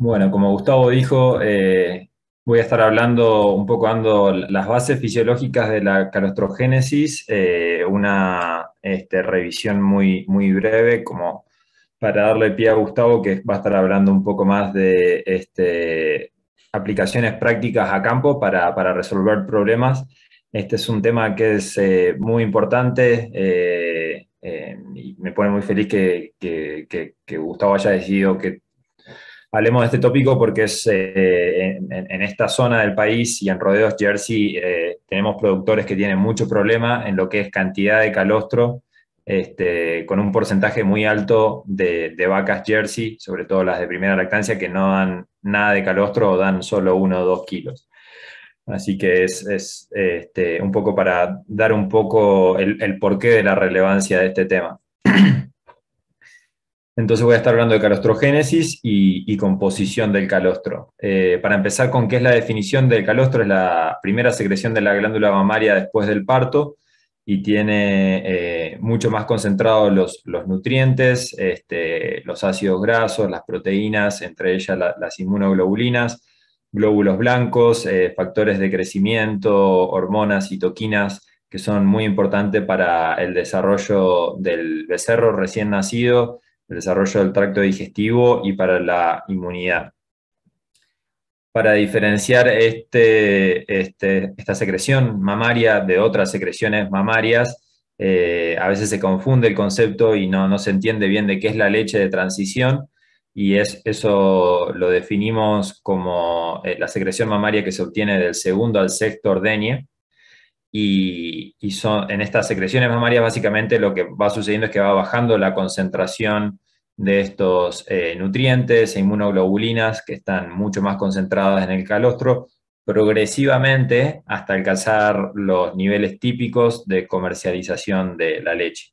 Bueno, como Gustavo dijo, eh, voy a estar hablando un poco dando las bases fisiológicas de la calostrogénesis, eh, una este, revisión muy, muy breve como para darle pie a Gustavo que va a estar hablando un poco más de este, aplicaciones prácticas a campo para, resolver problemas. Este es un tema que es eh, muy importante y me pone muy feliz que Gustavo haya decidido que hablemos de este tópico porque es eh, en, esta zona del país y en Rodeos Jersey eh, tenemos productores que tienen mucho problema en lo que es cantidad de calostro, este, con un porcentaje muy alto de, vacas Jersey, sobre todo las de primera lactancia, que no dan nada de calostro o dan solo uno o dos kilos. Así que es, este, un poco para dar un poco el porqué de la relevancia de este tema. Entonces voy a estar hablando de calostrogénesis y, composición del calostro. Eh, para empezar con qué es la definición del calostro, es la primera secreción de la glándula mamaria después del parto y tiene eh, mucho más concentrados los, nutrientes, este, los ácidos grasos, las proteínas, entre ellas las inmunoglobulinas, glóbulos blancos, eh, factores de crecimiento, hormonas, y toquinas que son muy importantes para el desarrollo del becerro recién nacido el desarrollo del tracto digestivo y para la inmunidad. Para diferenciar este, este esta secreción mamaria de otras secreciones mamarias, eh, a veces se confunde el concepto y no, se entiende bien de qué es la leche de transición y es, eso lo definimos como eh, la secreción mamaria que se obtiene del segundo al sexto ordeñe y, son, en estas secreciones mamarias básicamente lo que va sucediendo es que va bajando la concentración de estos eh, nutrientes e inmunoglobulinas que están mucho más concentradas en el calostro progresivamente hasta alcanzar los niveles típicos de comercialización de la leche.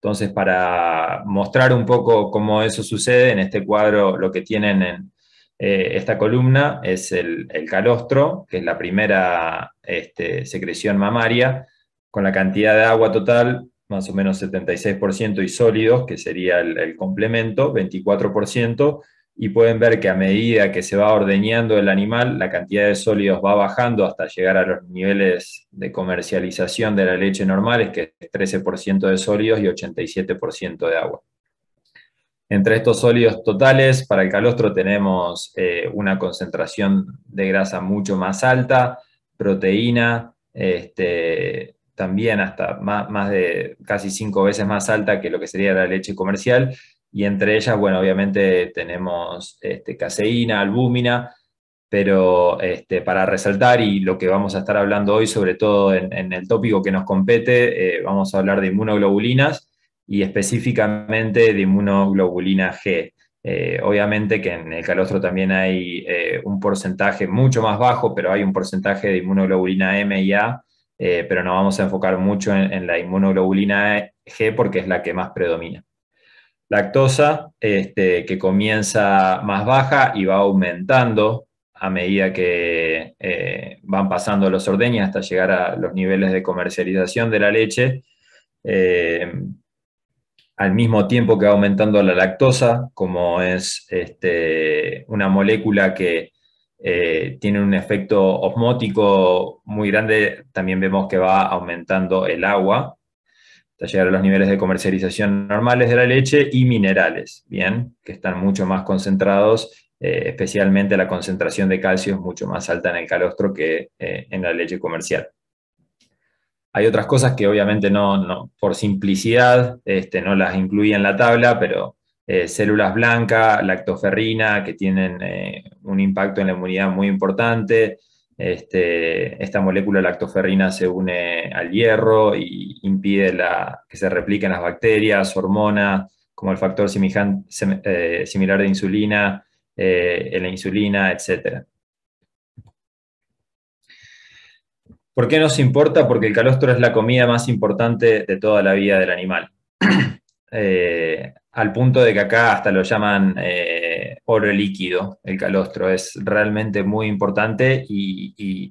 Entonces, para mostrar un poco cómo eso sucede, en este cuadro lo que tienen en, eh, esta columna es el, calostro, que es la primera este, secreción mamaria, con la cantidad de agua total, más o menos 76%, y sólidos, que sería el, el complemento, 24%, y pueden ver que a medida que se va ordeñando el animal, la cantidad de sólidos va bajando hasta llegar a los niveles de comercialización de la leche es que es 13% de sólidos y 87% de agua. Entre estos sólidos totales, para el calostro tenemos eh, una concentración de grasa mucho más alta, proteína, este, también hasta más, de casi cinco veces más alta que lo que sería la leche comercial. Y entre ellas, bueno, obviamente tenemos este, caseína, albúmina, pero este, para resaltar y lo que vamos a estar hablando hoy, sobre todo en, el tópico que nos compete, eh, vamos a hablar de inmunoglobulinas y específicamente de inmunoglobulina G. Eh, obviamente que en el calostro también hay eh, un porcentaje mucho más bajo, pero hay un porcentaje de inmunoglobulina M y A, eh, pero no vamos a enfocar mucho en, la inmunoglobulina G porque es la que más predomina. Lactosa, este, que comienza más baja y va aumentando a medida que van pasando los ordeños hasta llegar a los niveles de comercialización de la leche al mismo tiempo que va aumentando la lactosa, como es este, una molécula que eh, tiene un efecto osmótico muy grande, también vemos que va aumentando el agua hasta llegar a los niveles de comercialización normales de la leche y minerales, bien, que están mucho más concentrados, eh, especialmente la concentración de calcio es mucho más alta en el calostro que eh, en la leche comercial. Hay otras cosas que obviamente no, por simplicidad, este, no las incluía en la tabla, pero eh, células blancas, lactoferrina, que tienen eh, un impacto en la inmunidad muy importante. Este, esta molécula lactoferrina se une eh, al hierro y impide que se repliquen las bacterias, hormonas, como el factor similar de insulina, en la insulina, etcétera. ¿Por qué nos importa? Porque el calostro es la comida más importante de toda la vida del animal. Eh, al punto de que acá hasta lo llaman eh, oro líquido, el calostro. Es realmente muy importante y,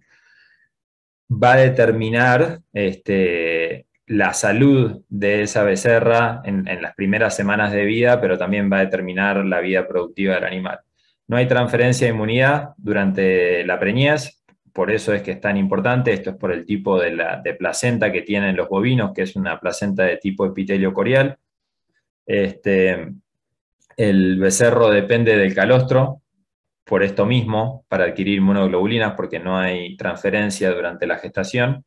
va a determinar este, la salud de esa becerra en, en, las primeras semanas de vida, pero también va a determinar la vida productiva del animal. No hay transferencia de inmunidad durante la preñez, por eso es que es tan importante, esto es por el tipo de, placenta que tienen los bovinos, que es una placenta de tipo epitelio corial. Este, el becerro depende del calostro, por esto mismo, para adquirir monoglobulinas, porque no hay transferencia durante la gestación.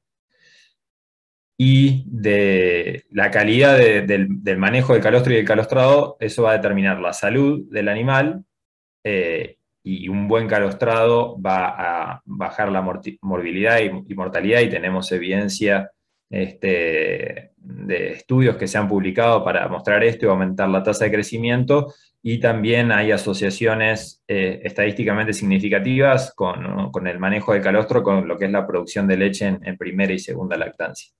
Y de la calidad del, manejo del calostro y del calostrado, eso va a determinar la salud del animal eh, y un buen calostrado va a bajar la morbilidad y, mortalidad y tenemos evidencia este, de estudios que se han publicado para mostrar esto y aumentar la tasa de crecimiento y también hay asociaciones eh, estadísticamente significativas con, el manejo del calostro, con lo que es la producción de leche en primera y segunda lactancia.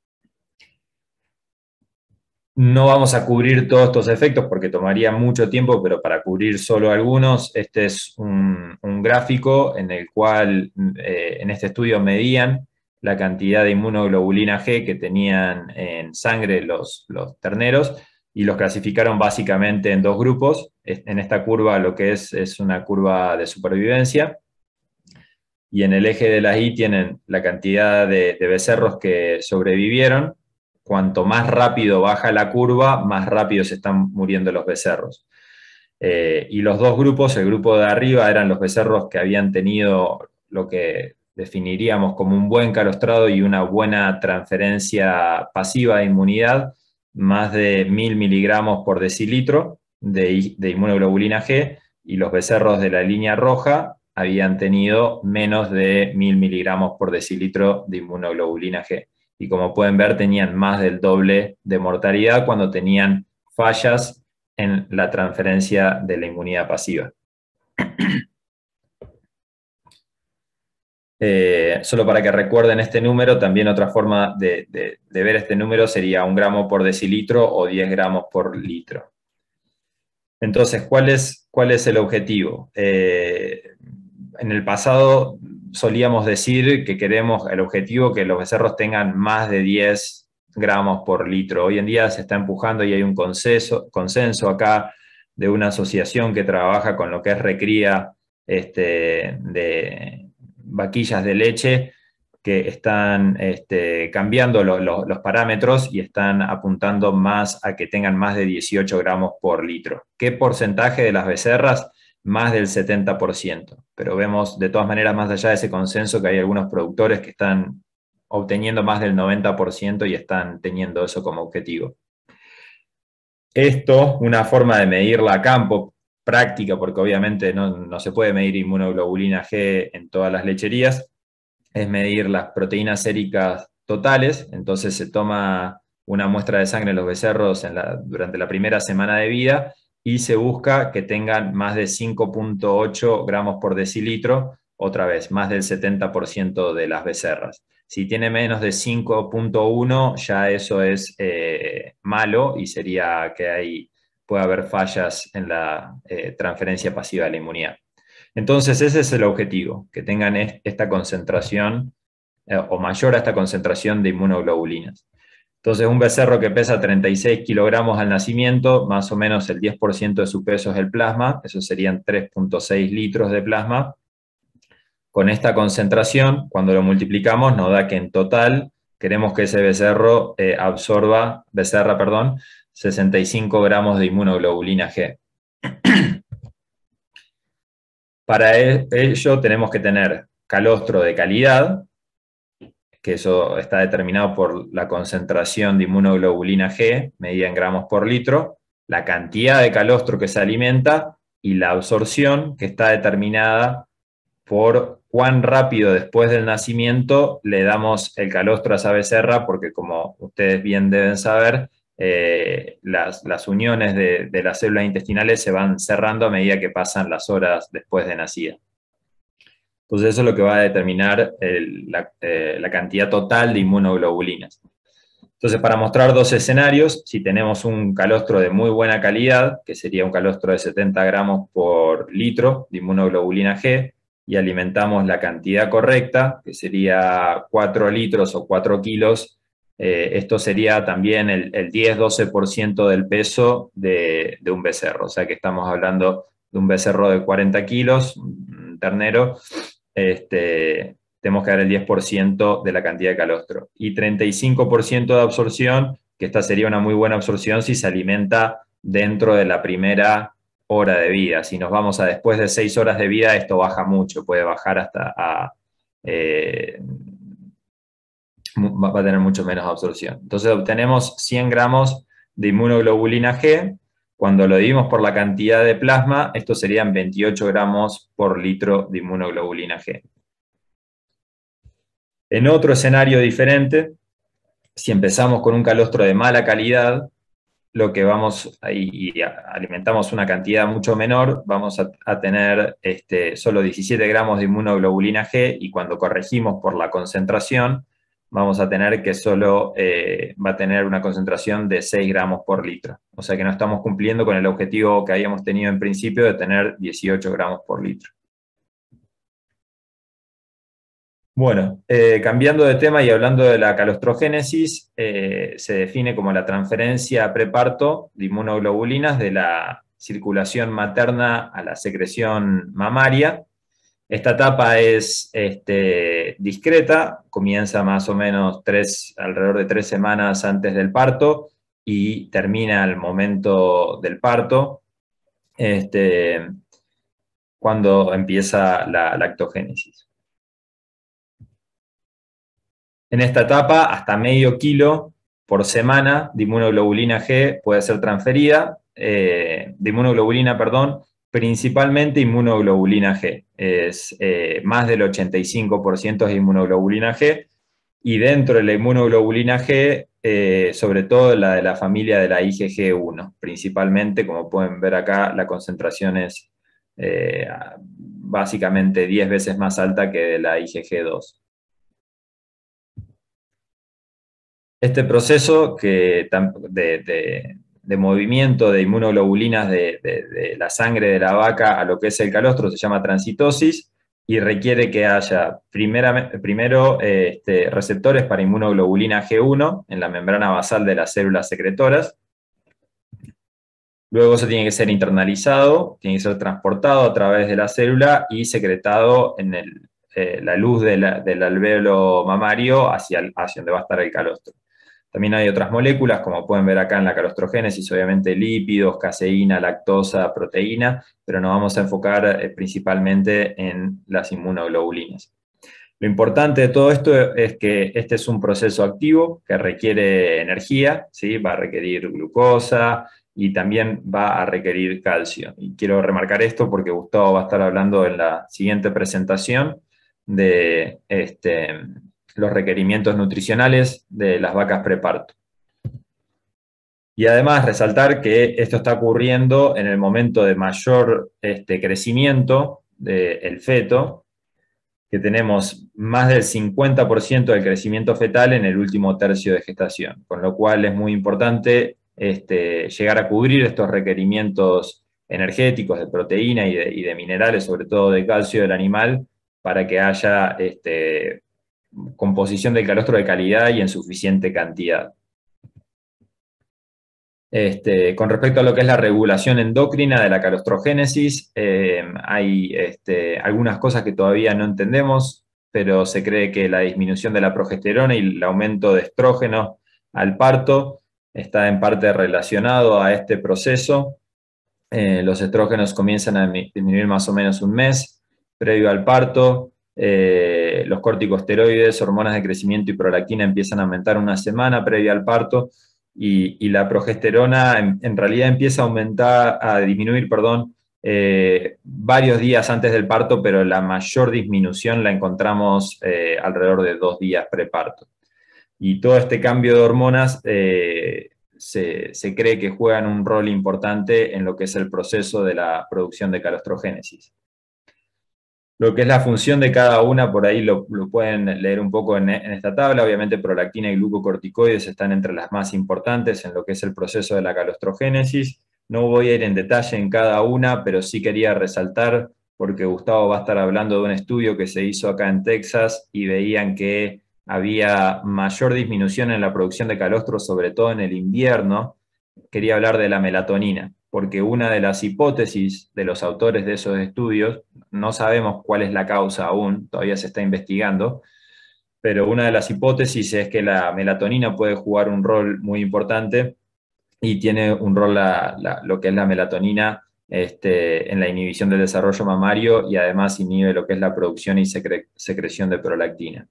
No vamos a cubrir todos estos efectos porque tomaría mucho tiempo, pero para cubrir solo algunos, este es un, gráfico en el cual eh, en este estudio medían la cantidad de inmunoglobulina G que tenían en sangre los, terneros y los clasificaron básicamente en dos grupos. En esta curva lo que es es una curva de supervivencia y en el eje de la I tienen la cantidad de becerros que sobrevivieron cuanto más rápido baja la curva, más rápido se están muriendo los becerros. Eh, y los dos grupos, el grupo de arriba eran los becerros que habían tenido lo que definiríamos como un buen calostrado y una buena transferencia pasiva de inmunidad, más de 1000 miligramos por decilitro de, de inmunoglobulina G, y los becerros de la línea roja habían tenido menos de 1000 miligramos por decilitro de inmunoglobulina G y como pueden ver tenían más del doble de mortalidad cuando tenían fallas en la transferencia de la inmunidad pasiva. Eh, solo para que recuerden este número, también otra forma de, ver este número sería un gramo por decilitro o 10 gramos por litro. Entonces, ¿cuál es, cuál es el objetivo? Eh, en el pasado solíamos decir que queremos el objetivo que los becerros tengan más de 10 gramos por litro. Hoy en día se está empujando y hay un consenso, consenso acá de una asociación que trabaja con lo que es recría este, de vaquillas de leche que están este, cambiando los parámetros y están apuntando más a que tengan más de 18 gramos por litro. ¿Qué porcentaje de las becerras más del 70%. Pero vemos, de todas maneras, más allá de ese consenso, que hay algunos productores que están obteniendo más del 90% y están teniendo eso como objetivo. Esto, una forma de medirla a campo práctica, porque obviamente no, se puede medir inmunoglobulina G en todas las lecherías, es medir las proteínas séricas totales, entonces se toma una muestra de sangre en los becerros durante la primera semana de vida y se busca que tengan más de 5.8 gramos por decilitro, otra vez, más del 70% de las becerras. Si tiene menos de 5.1, ya eso es eh, malo y sería que ahí puede haber fallas en la eh, transferencia pasiva de la inmunidad. Entonces, ese es el objetivo, que tengan esta concentración eh, o mayor a esta concentración de inmunoglobulinas. Entonces, un becerro que pesa 36 kilogramos al nacimiento, más o menos el 10% de su peso es el plasma, eso serían 3.6 litros de plasma. Con esta concentración, cuando lo multiplicamos, nos da que en total queremos que ese becerro eh, absorba, becerra, perdón, 65 gramos de inmunoglobulina G. Para e-, ello tenemos que tener calostro de calidad, que eso está determinado por la concentración de inmunoglobulina G, medida en gramos por litro, la cantidad de calostro que se alimenta y la absorción, que está determinada por cuán rápido después del nacimiento le damos el calostro a esa becerra, porque como ustedes bien deben saber, eh, las, uniones de, de las células intestinales se van cerrando a medida que pasan las horas después de nacida. Entonces pues eso es lo que va a determinar eh, la, cantidad total de inmunoglobulinas. Entonces, para mostrar dos escenarios, si tenemos un calostro de muy buena calidad, que sería un calostro de 70 gramos por litro de inmunoglobulina G, y alimentamos la cantidad correcta, que sería 4 litros o 4 kilos, eh, esto sería también el, 10-12% del peso de, de un becerro. O sea que estamos hablando de un becerro de 40 kilos, ternero, este, tenemos que dar el 10% de la cantidad de calostro. Y 35% de absorción, que esta sería una muy buena absorción si se alimenta dentro de la primera hora de vida. Si nos vamos a después de 6 horas de vida, esto baja mucho, puede bajar hasta a... Eh, va a tener mucho menos absorción. Entonces obtenemos 100 gramos de inmunoglobulina G cuando lo dimos por la cantidad de plasma, esto serían 28 gramos por litro de inmunoglobulina G. En otro escenario diferente, si empezamos con un calostro de mala calidad, lo que vamos y alimentamos una cantidad mucho menor, vamos a, tener este, solo 17 gramos de inmunoglobulina G y cuando corregimos por la concentración, vamos a tener que solo eh, va a tener una concentración de 6 gramos por litro. O sea que no estamos cumpliendo con el objetivo que habíamos tenido en principio de tener 18 gramos por litro. Bueno, eh, cambiando de tema y hablando de la calostrogénesis, eh, se define como la transferencia a preparto de inmunoglobulinas de la circulación materna a la secreción mamaria esta etapa es este, discreta, comienza más o menos tres, alrededor de tres semanas antes del parto y termina al momento del parto, este, cuando empieza la lactogénesis. En esta etapa, hasta medio kilo por semana de inmunoglobulina G puede ser transferida, eh, de inmunoglobulina, perdón, principalmente inmunoglobulina G es eh, más del 85% es inmunoglobulina G, y dentro de la inmunoglobulina G, eh, sobre todo la de la familia de la IgG1, principalmente, como pueden ver acá, la concentración es eh, básicamente 10 veces más alta que de la IgG2. Este proceso que de, de movimiento de inmunoglobulinas de, la sangre de la vaca a lo que es el calostro se llama transitosis y requiere que haya primero eh, este, receptores para inmunoglobulina G1 en la membrana basal de las células secretoras. Luego eso tiene que ser internalizado, tiene que ser transportado a través de la célula y secretado en eh, la luz del alvéolo mamario hacia, hacia donde va a estar el calostro. También hay otras moléculas, como pueden ver acá en la calostrogénesis, obviamente lípidos, caseína, lactosa, proteína, pero nos vamos a enfocar eh, principalmente en las inmunoglobulinas. Lo importante de todo esto es que este es un proceso activo que requiere energía, ¿sí? va a requerir glucosa y también va a requerir calcio. Y quiero remarcar esto porque Gustavo va a estar hablando en la siguiente presentación de este, los requerimientos nutricionales de las vacas preparto. Y además resaltar que esto está ocurriendo en el momento de mayor este, crecimiento del feto, que tenemos más del 50% del crecimiento fetal en el último tercio de gestación, con lo cual es muy importante este, llegar a cubrir estos requerimientos energéticos de proteína y de, minerales, sobre todo de calcio del animal, para que haya este, composición del calostro de calidad y en suficiente cantidad. Este, con respecto a lo que es la regulación endocrina de la calostrogénesis, eh, hay este, algunas cosas que todavía no entendemos, pero se cree que la disminución de la progesterona y el aumento de estrógenos al parto está en parte relacionado a este proceso. Eh, los estrógenos comienzan a disminuir más o menos un mes previo al parto. Eh, los corticosteroides, hormonas de crecimiento y prolactina empiezan a aumentar una semana previa al parto y, la progesterona en, realidad empieza a aumentar, a disminuir, perdón, eh, varios días antes del parto, pero la mayor disminución la encontramos eh, alrededor de dos días preparto. Y todo este cambio de hormonas eh, se, se, cree que juegan un rol importante en lo que es el proceso de la producción de calostrogénesis lo que es la función de cada una, por ahí lo, pueden leer un poco en, en, esta tabla. Obviamente, prolactina y glucocorticoides están entre las más importantes en lo que es el proceso de la calostrogénesis. No voy a ir en detalle en cada una, pero sí quería resaltar, porque Gustavo va a estar hablando de un estudio que se hizo acá en Texas y veían que había mayor disminución en la producción de calostro, sobre todo en el invierno. Quería hablar de la melatonina porque una de las hipótesis de los autores de esos estudios, no sabemos cuál es la causa aún, todavía se está investigando, pero una de las hipótesis es que la melatonina puede jugar un rol muy importante y tiene un rol lo que es la melatonina este, en la inhibición del desarrollo mamario y además inhibe lo que es la producción y secreción de prolactina.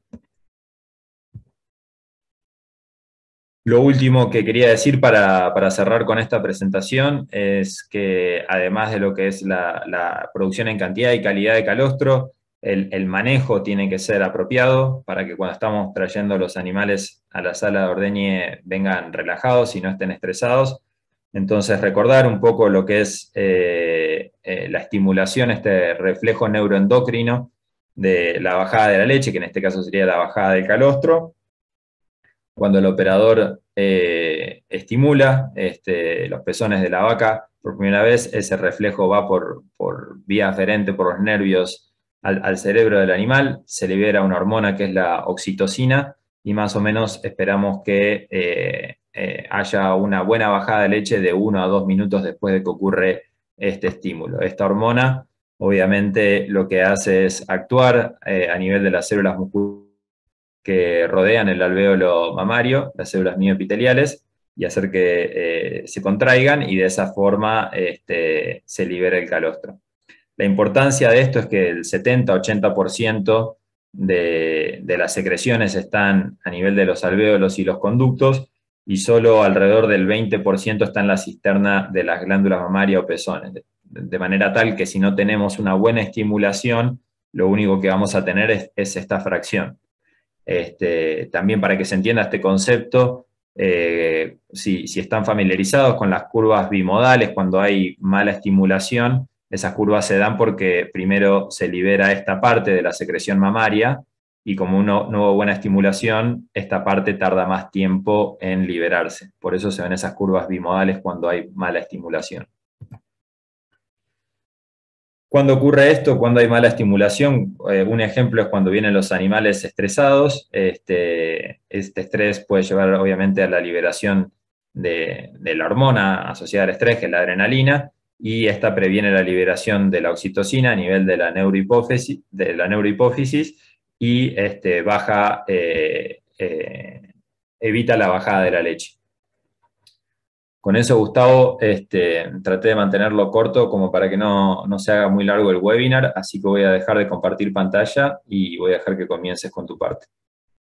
Lo último que quería decir para, cerrar con esta presentación es que además de lo que es la, producción en cantidad y calidad de calostro, el, manejo tiene que ser apropiado para que cuando estamos trayendo los animales a la sala de ordeñe vengan relajados y no estén estresados. Entonces recordar un poco lo que es eh, eh, la estimulación, este reflejo neuroendocrino de la bajada de la leche, que en este caso sería la bajada del calostro, cuando el operador eh, estimula este, los pezones de la vaca por primera vez, ese reflejo va por, vía aferente, por los nervios al, cerebro del animal, se libera una hormona que es la oxitocina y más o menos esperamos que eh, eh, haya una buena bajada de leche de uno a dos minutos después de que ocurre este estímulo. Esta hormona obviamente lo que hace es actuar a nivel de las células musculares que rodean el alvéolo mamario, las células mioepiteliales, y hacer que eh, se contraigan y de esa forma este, se libere el calostro. La importancia de esto es que el 70-80% de, las secreciones están a nivel de los alvéolos y los conductos y solo alrededor del 20% está en la cisterna de las glándulas mamarias o pezones. De, manera tal que si no tenemos una buena estimulación, lo único que vamos a tener es esta fracción. Este, también para que se entienda este concepto, eh, si, están familiarizados con las curvas bimodales, cuando hay mala estimulación, esas curvas se dan porque primero se libera esta parte de la secreción mamaria y como no hubo buena estimulación, esta parte tarda más tiempo en liberarse. Por eso se ven esas curvas bimodales cuando hay mala estimulación. Cuando ocurre esto, cuando hay mala estimulación, eh, un ejemplo es cuando vienen los animales estresados, este, este estrés puede llevar obviamente a la liberación de, la hormona asociada al estrés, que es la adrenalina, y esta previene la liberación de la oxitocina a nivel de la neurohipófisis, y este, baja, eh, eh, evita la bajada de la leche. Con eso, Gustavo, este, traté de mantenerlo corto como para que no, no, se haga muy largo el webinar, así que voy a dejar de compartir pantalla y voy a dejar que comiences con tu parte.